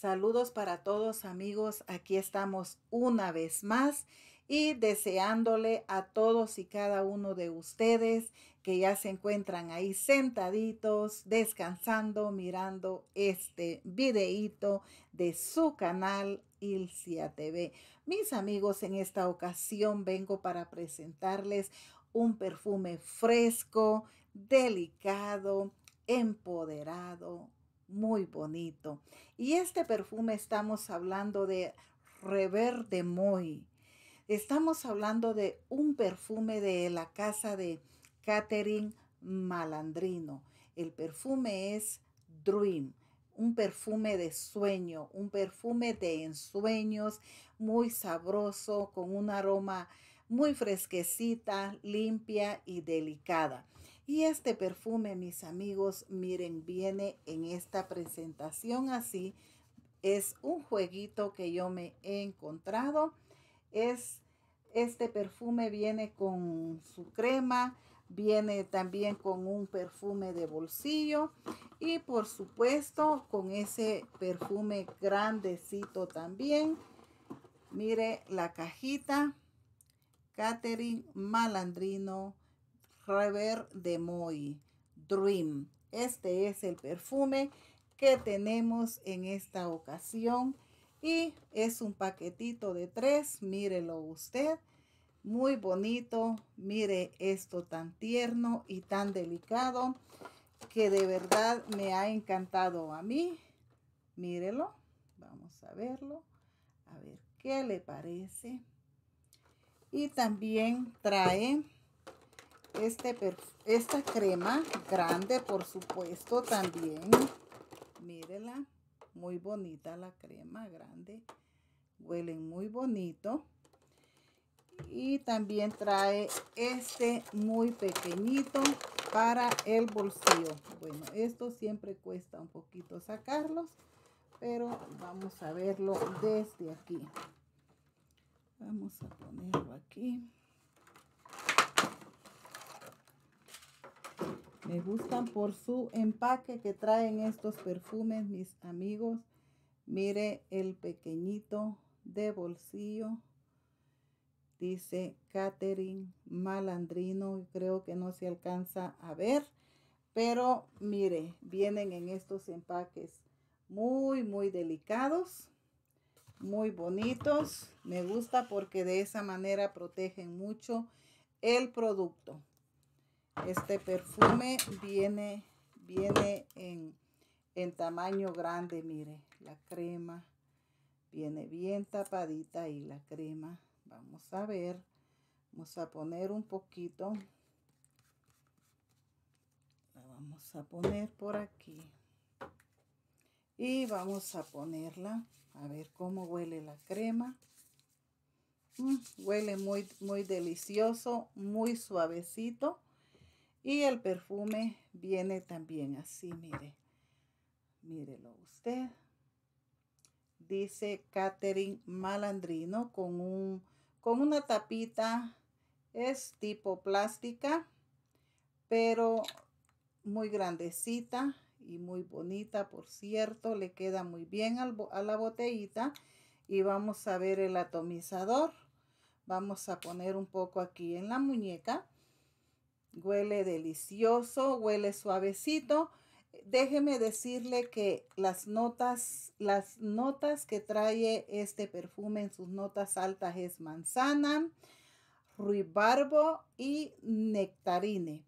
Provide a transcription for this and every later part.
Saludos para todos amigos, aquí estamos una vez más y deseándole a todos y cada uno de ustedes que ya se encuentran ahí sentaditos, descansando, mirando este videíto de su canal Ilcia TV. Mis amigos, en esta ocasión vengo para presentarles un perfume fresco, delicado, empoderado, muy bonito. Y este perfume estamos hablando de Rever de Moy. Estamos hablando de un perfume de la casa de Catherine Malandrino. El perfume es Dream, un perfume de sueño, un perfume de ensueños muy sabroso, con un aroma muy fresquecita, limpia y delicada. Y este perfume, mis amigos, miren, viene en esta presentación así. Es un jueguito que yo me he encontrado. Es, este perfume viene con su crema, viene también con un perfume de bolsillo y por supuesto con ese perfume grandecito también. Mire la cajita. Catherine Malandrino Rever de Moy Dream. Este es el perfume que tenemos en esta ocasión y es un paquetito de tres, mírelo usted. Muy bonito, mire esto tan tierno y tan delicado que de verdad me ha encantado a mí. Mírelo, vamos a verlo, a ver qué le parece. Y también trae este, esta crema grande, por supuesto, también. Mírela, muy bonita la crema grande. Huelen muy bonito. Y también trae este muy pequeñito para el bolsillo. Bueno, esto siempre cuesta un poquito sacarlos, pero vamos a verlo desde aquí. Vamos a ponerlo aquí. Me gustan por su empaque que traen estos perfumes, mis amigos. Mire el pequeñito de bolsillo. Dice Catherine Malandrino. Creo que no se alcanza a ver. Pero mire, vienen en estos empaques muy, muy delicados. Muy bonitos. Me gusta porque de esa manera protegen mucho el producto. Este perfume viene, viene en, tamaño grande, mire, la crema. Viene bien tapadita y la crema. Vamos a ver. Vamos a poner un poquito. La vamos a poner por aquí. Y vamos a ponerla. A ver cómo huele la crema. Mm, huele muy, muy delicioso, muy suavecito. Y el perfume viene también así, mire. Mírelo usted. Dice Catherine Malandrino con, un, con una tapita. Es tipo plástica, pero muy grandecita y muy bonita, por cierto. Le queda muy bien a la botellita. Y vamos a ver el atomizador. Vamos a poner un poco aquí en la muñeca Huele delicioso, huele suavecito. Déjeme decirle que las notas, que trae este perfume en sus notas altas es manzana, ruibarbo y nectarine.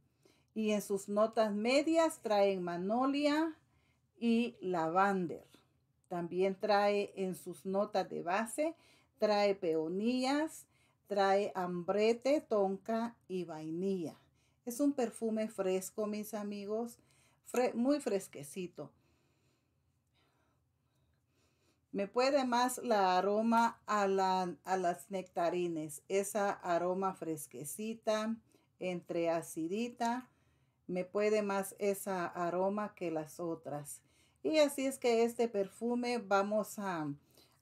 Y en sus notas medias traen manolia y lavander. También trae en sus notas de base, trae peonías, trae hambrete, tonka y vainilla. Es un perfume fresco, mis amigos, muy fresquecito. Me puede más la aroma a, las nectarines, esa aroma fresquecita, entre acidita, me puede más esa aroma que las otras. Y así es que este perfume vamos a,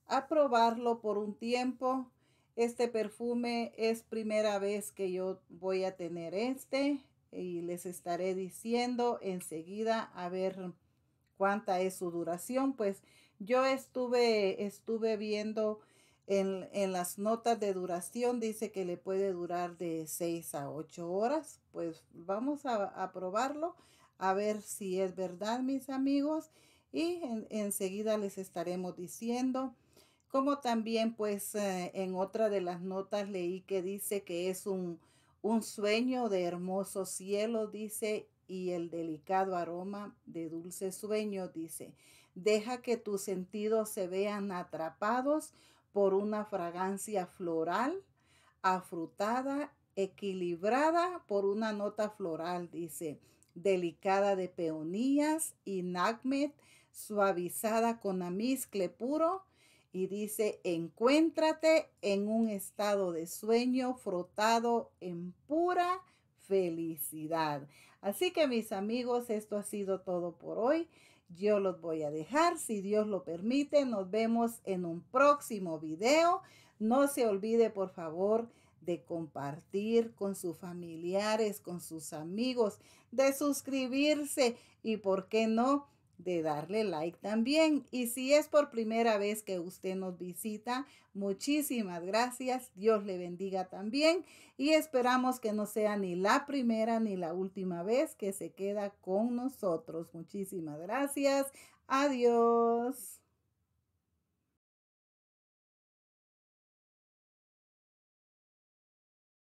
a probarlo por un tiempo este perfume es primera vez que yo voy a tener este y les estaré diciendo enseguida a ver cuánta es su duración. Pues yo estuve, estuve viendo en, las notas de duración, dice que le puede durar de 6 a 8 horas. Pues vamos a, probarlo, a ver si es verdad, mis amigos. Y enseguida les estaremos diciendo. Como también pues eh, en otra de las notas leí que dice que es un, sueño de hermoso cielo, dice, y el delicado aroma de dulce sueño, dice. Deja que tus sentidos se vean atrapados por una fragancia floral, afrutada, equilibrada por una nota floral, dice, delicada de peonías y nagmet, suavizada con amizcle puro, y dice, encuéntrate en un estado de sueño frotado en pura felicidad. Así que mis amigos, esto ha sido todo por hoy. Yo los voy a dejar, si Dios lo permite, nos vemos en un próximo video. No se olvide, por favor, de compartir con sus familiares, con sus amigos, de suscribirse y, ¿por qué no? de darle like también. Y si es por primera vez que usted nos visita, muchísimas gracias. Dios le bendiga también. Y esperamos que no sea ni la primera ni la última vez que se queda con nosotros. Muchísimas gracias. Adiós.